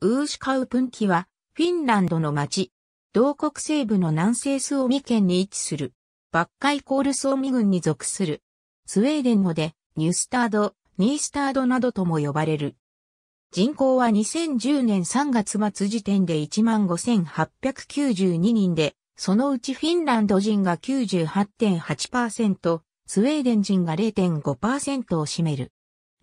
ウーシカウプンキは、フィンランドの町、同国西部の南西スオミ県に位置する、バッカイコールスオミ郡に属する。スウェーデン語で、ニュースタード、ニースタードなどとも呼ばれる。人口は2010年3月末時点で15,892人で、そのうちフィンランド人が98.8%、スウェーデン人が0.5%を占める。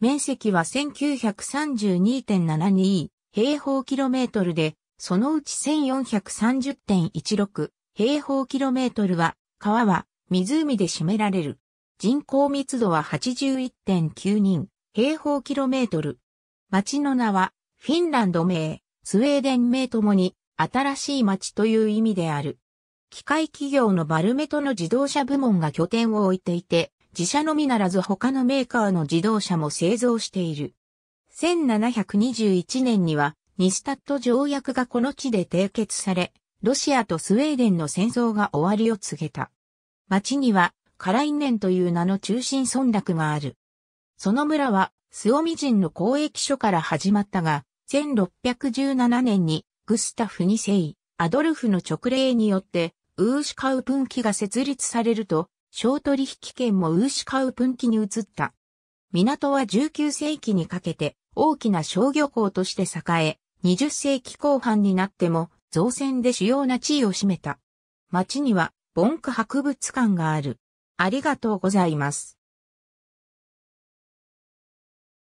面積は1 9 3 2 7 2平方キロメートルで、そのうち1430.16平方キロメートルは、川は湖で占められる。人口密度は81.9人平方キロメートル。町の名は、フィンランド名、スウェーデン名ともに、新しい町という意味である。機械企業のバルメトの自動車部門が拠点を置いていて、自社のみならず他のメーカーの自動車も製造している。1721年には、ニスタット条約がこの地で締結され、ロシアとスウェーデンの戦争が終わりを告げた。町には、カラインネンという名の中心村落がある。その村は、スオミ人の交易所から始まったが、1617年にグスタフ2世、アドルフの直令によって、ウーシカウプン機が設立されると、小取引権もウーシカウプン機に移った。港は19世紀にかけて大きな商業港として栄え、20世紀後半になっても造船で主要な地位を占めた。町には文化博物館がある。ありがとうございます。